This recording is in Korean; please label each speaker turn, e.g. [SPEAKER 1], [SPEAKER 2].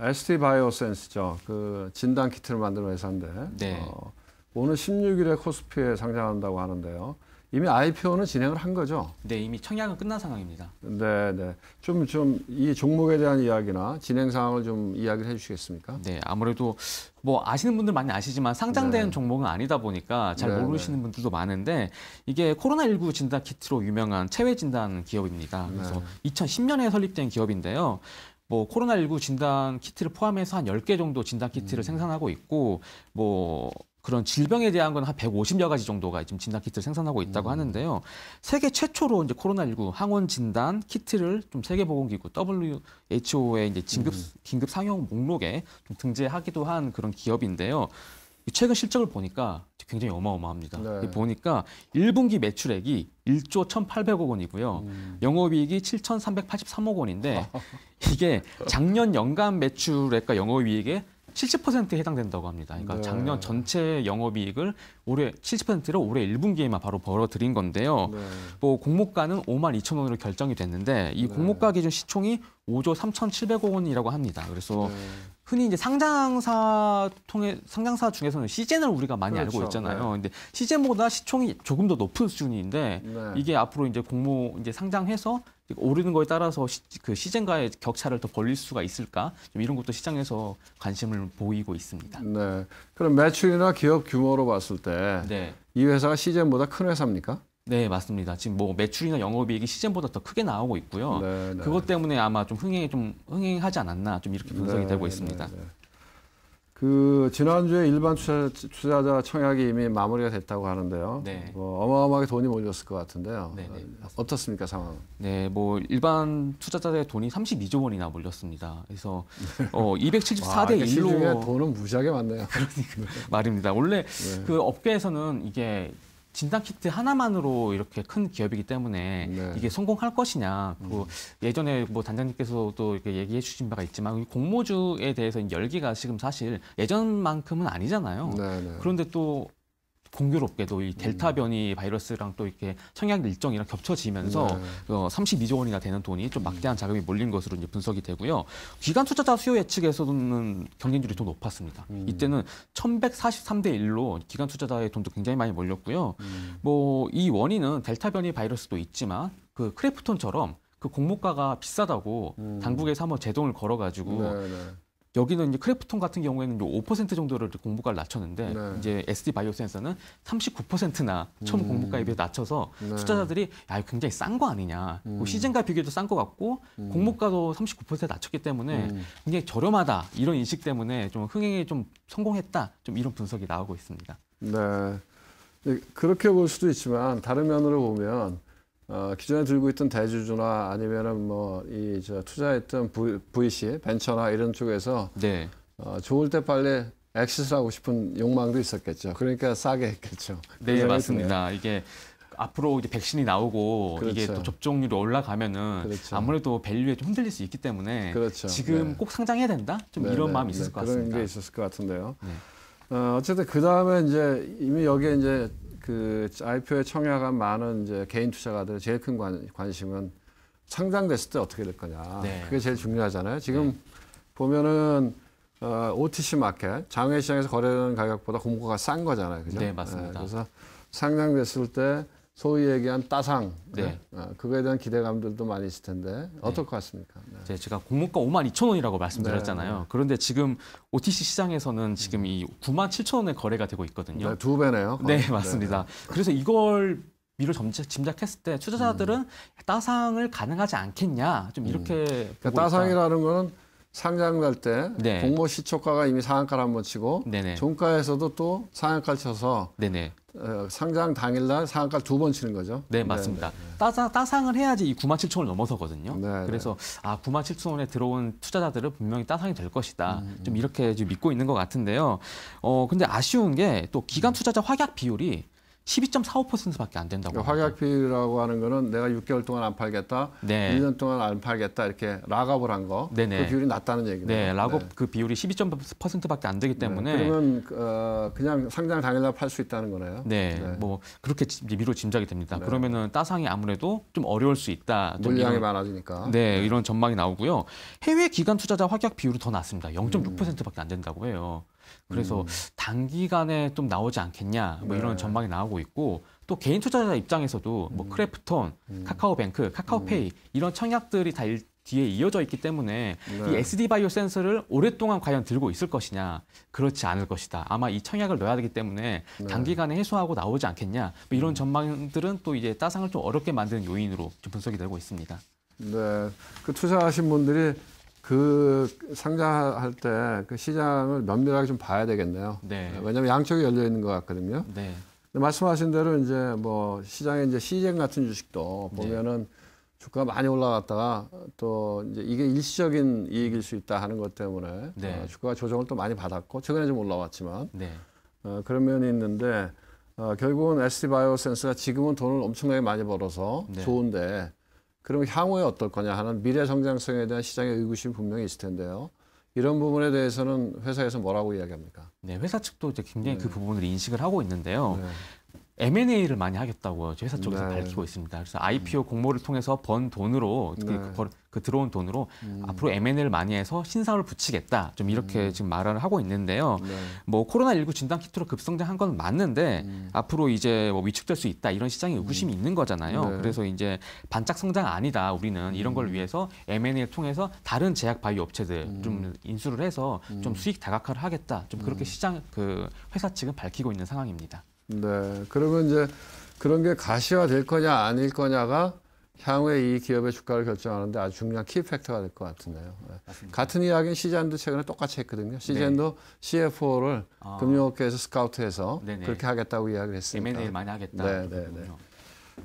[SPEAKER 1] ST 바이오센스죠. 그 진단 키트를 만드는 회사인데 네. 어, 오늘 16일에 코스피에 상장한다고 하는데요. 이미 IPO는 진행을 한 거죠. 네, 이미
[SPEAKER 2] 청약은 끝난 상황입니다.
[SPEAKER 1] 네, 네. 좀 좀 이 종목에 대한 이야기나 진행 상황을
[SPEAKER 2] 좀 이야기를 해주시겠습니까? 네, 아무래도 뭐 아시는 분들 많이 아시지만 상장된 네. 종목은 아니다 보니까 잘 네, 모르시는 네. 분들도 많은데 이게 코로나19 진단 키트로 유명한 체외 진단 기업입니다. 네. 그래서 2010년에 설립된 기업인데요. 뭐 코로나19 진단 키트를 포함해서 한 10개 정도 진단 키트를 음. 생산하고 있고 뭐 그런 질병에 대한 건 한 150여 가지 정도가 지금 진단 키트를 생산하고 있다고 음. 하는데요. 세계 최초로 이제 코로나19 항원 진단 키트를 좀 세계보건기구 WHO의 이제 긴급 음. 긴급 상용 목록에 좀 등재하기도 한 그런 기업인데요. 최근 실적을 보니까 굉장히 어마어마합니다. 네. 보니까 1분기 매출액이 1조 1,800억 원이고요. 음. 영업이익이 7,383억 원인데 이게 작년 연간 매출액과 영업이익의 70%에 해당된다고 합니다. 그러니까 네. 작년 전체 영업이익을 올해 70%를 올해 1분기에만 바로 벌어들인 건데요. 네. 뭐 공모가는 5만 2천 원으로 결정이 됐는데 이 네. 공모가 기준 시총이 5조 3,700억 원이라고 합니다. 그래서 네. 흔히 이제 상장사 통해 상장사 중에서는 시젠을 우리가 많이 그렇죠. 알고 있잖아요. 네. 근데 시젠보다 시총이 조금 더 높은 수준인데 네. 이게 앞으로 이제 공모 이제 상장해서 오르는 거에 따라서 시, 그 시젠과의 격차를 더 벌릴 수가 있을까? 좀 이런 것도 시장에서 관심을 보이고 있습니다. 네. 그럼 매출이나 기업 규모로 봤을 때이 네. 회사가 시젠보다 큰 회사입니까? 네, 맞습니다. 지금 뭐 매출이나 영업이익이 시즌보다 더 크게 나오고 있고요. 네, 네. 그것 때문에 아마 좀 흥행이 좀 흥행하지 않았나 좀 이렇게 분석이 네, 되고 네, 있습니다. 네.
[SPEAKER 1] 그 지난주에 일반 투자, 투자자 청약이
[SPEAKER 2] 이미 마무리가 됐다고 하는데요.
[SPEAKER 1] 네. 뭐 어마어마하게 돈이 몰렸을 것 같은데요. 네네. 네, 어떻습니까
[SPEAKER 2] 상황? 네, 뭐 일반 투자자의 들 돈이 32조 원이나 몰렸습니다. 그래서 어 274대 1로 그
[SPEAKER 1] 돈은 무지하게 많네요. 그러니까
[SPEAKER 2] 말입니다. 원래 네. 그 업계에서는 이게 진단 키트 하나만으로 이렇게 큰 기업이기 때문에 네. 이게 성공할 것이냐. 그 음. 예전에 뭐 단장님께서도 이렇게 얘기해 주신 바가 있지만 공모주에 대해서 열기가 지금 사실 예전만큼은 아니잖아요. 네, 네. 그런데 또 공교롭게도 이 델타 음. 변이 바이러스랑 또 이렇게 청약 일정이랑 겹쳐지면서 네. 어, 32조 원이나 되는 돈이 좀 막대한 음. 자금이 몰린 것으로 이제 분석이 되고요. 기관 투자자 수요 예측에서는 경쟁률이 더 높았습니다. 음. 이때는 1143대 1로 기관 투자자의 돈도 굉장히 많이 몰렸고요. 음. 뭐이 원인은 델타 변이 바이러스도 있지만 그 크래프톤처럼 그 공모가가 비싸다고 음. 당국에서 한번 제동을 걸어가지고 네, 네. 여기는 이제 크래프톤 같은 경우에는 5% 정도를 공부가 낮췄는데 네. 이제 SD 바이오센서는 39%나 처음 음. 공부가에 비해 낮춰서 네. 투자자들이 야 굉장히 싼 거 아니냐 음. 그 시즌과 비교도싼 거 같고 음. 공모가도 39% 낮췄기 때문에 음. 굉장히 저렴하다 이런 인식 때문에 좀 흥행에 좀 성공했다 좀 이런 분석이 나오고 있습니다.
[SPEAKER 1] 네 그렇게 볼 수도 있지만 다른 면으로 보면 어, 기존에 들고 있던 대주주나 아니면은 뭐이저 투자했던 VC 벤처나 이런 쪽에서 네. 어, 좋을 때 빨리 엑시스 하고 싶은 욕망도 있었겠죠. 그러니까 싸게
[SPEAKER 2] 했겠죠. 네 맞습니다. 네 이게 앞으로 이제 백신이 나오고 그렇죠. 이게 또 그렇죠. 접종률이 올라가면은 그렇죠. 아무래도 밸류에 좀 흔들릴 수 있기 때문에 그렇죠. 지금 네. 꼭 상장해야 된다 좀 네, 이런 네, 마음이 있었을 네. 것 같습니다. 그런 게 있었을 것 같은데요. 네.
[SPEAKER 1] 어, 어쨌든 그 다음에 이제 이미 여기에 이제 그 IPO에 청약한 많은 이제 개인 투자가들의 제일 큰 관, 심은 상장됐을 때 어떻게 될 거냐. 네. 그게 제일 중요하잖아요. 지금 네. 보면은 어, OTC 마켓 장외 시장에서 거래되는 가격보다 공고가 싼 거잖아요. 그죠? 네, 맞습니다. 네, 그래서 상장됐을 때 소위 얘기한 따상 네. 어, 그거에 대한 기대감들도 많이 있을 텐데 네. 어떨 것 같습니까?
[SPEAKER 2] 네. 네 제가 공모가 5만 2천 원이라고 말씀드렸잖아요. 그런데 지금 OTC 시장에서는 지금 이 9만 7천 원의 거래가 되고 있거든요. 두 배네요. 네 맞습니다. 그래서 이걸 미로 짐작, 했을때 투자자들은 음. 따상을 가능하지 않겠냐 좀 음. 이렇게 음. 그러니까 따상이라는
[SPEAKER 1] 있 거는 상장될 때 네. 공모 시초가가 이미 상한가를 한 번 치고 네네. 종가에서도 또 상한가를 쳐서 네네.
[SPEAKER 2] 어, 상장 당일날 상한가를 두번
[SPEAKER 1] 치는 거죠. 네, 맞습니다. 네,
[SPEAKER 2] 네. 따상, 따상을 해야지 이 9만 7천 원을 넘어서거든요. 네네. 네. 그래서 아 9만 7천 원에 들어온 투자자들은 분명히 따상이 될 것이다. 음, 음. 좀 이렇게 지금 믿고 있는 것 같은데요. 어 근데 아쉬운 게 또 기간 투자자 확약 비율이 12.45%밖에 안 된다고. 그러니까
[SPEAKER 1] 확약비라고 하는 거는 내가 6개월 동안 안
[SPEAKER 2] 팔겠다, 네. 1년 동안 안 팔겠다 이렇게 락업을 한 거, 네네. 그, 네. 네, 네. 그 비율이 낮다는 얘기네요. 락업 네. 그 비율이 12.5%밖에 안 되기 때문에 네.
[SPEAKER 1] 그러면 어, 그냥 상장 당일날 팔 수 있다는 거네요. 네,
[SPEAKER 2] 뭐 그렇게 미로 짐작이 됩니다. 그러면은 따상이 아무래도 좀 어려울 수 있다. 물량이 이런,
[SPEAKER 1] 많아지니까. 네,
[SPEAKER 2] 이런 전망이 나오고요. 해외 기관 투자자 확약 비율이 더 낮습니다. 0.6%밖에 음. 안 된다고 해요. 그래서 음. 단기간에 좀 나오지 않겠냐 뭐 이런 네. 전망이 나오고 있고 또 개인 투자자 입장에서도 뭐 음. 크래프톤, 음. 카카오뱅크, 카카오페이 음. 이런 청약들이 다 일, 뒤에 이어져 있기 때문에 네. 이 SD 바이오 센서를 오랫동안 과연 들고 있을 것이냐 그렇지 않을 것이다. 아마 이 청약을 넣어야 되기 때문에 네. 단기간에 해소하고 나오지 않겠냐 뭐 이런 음. 전망들은 또 이제 따상을 좀 어렵게 만드는 요인으로 좀 분석이 되고 있습니다.
[SPEAKER 1] 네, 그 투자하신 분들이 그 상장할 때 그 시장을 면밀하게 좀 봐야 되겠네요. 네. 왜냐하면 양쪽이 열려 있는 것 같거든요. 네. 근데 말씀하신 대로 이제 뭐 시장에 이제 시젠 같은 주식도 보면은 네. 주가 많이 올라갔다가 또 이제 이게 일시적인 이익일 수 있다 하는 것 때문에 네. 어, 주가 조정을 또 많이 받았고 최근에 좀 올라왔지만 네. 어, 그런 면이 있는데 어, 결국은 ST 바이오센스가 지금은 돈을 엄청나게 많이 벌어서 네. 좋은데 그럼 향후에 어떨 거냐 하는 미래 성장성에 대한 시장의 의구심이 분명히 있을 텐데요. 이런
[SPEAKER 2] 부분에 대해서는 회사에서 뭐라고 이야기합니까? 네, 회사 측도 이제 굉장히 그 네. 그 부분을 인식을 하고 있는데요. 네. M&A를 많이 하겠다고 회사 쪽에서 네. 밝히고 있습니다. 그래서 IPO 음. 공모를 통해서 번 돈으로 그, 네. 그, 그, 그, 들어온 돈으로 음. 앞으로 M&A를 많이 해서 신상을 붙이겠다. 좀 이렇게 음. 지금 말을 하고 있는데요. 네. 뭐 코로나 19 진단 키트로 급성장한 건 맞는데 음. 앞으로 이제 뭐 위축될 수 있다 이런 시장에 음. 의구심이 있는 거잖아요. 네. 그래서 이제 반짝 성장 아니다. 우리는 음. 이런 걸 위해서 M&A를 통해서 다른 제약 바이오 업체들 좀 인수를 해서 좀 수익 다각화를 하겠다. 좀 그렇게 시장 그 회사 측은 밝히고 있는 상황입니다.
[SPEAKER 1] 네. 그러면 이제 그런 게 가시화될 거냐 아닐 거냐가 향후에 이 기업의 주가를 결정하는데 아주 중요한 키 팩터가 될 것 같은데요. 네. 맞습니다. 같은 이야기는 시젠도 최근에 똑같이 했거든요. 네. 시젠도 네. CFO를 아. 금융업계에서 스카우트해서 네네. 그렇게 하겠다고 이야기를 했습니다. M&A 많이 하겠다. 네,
[SPEAKER 2] 네, 네.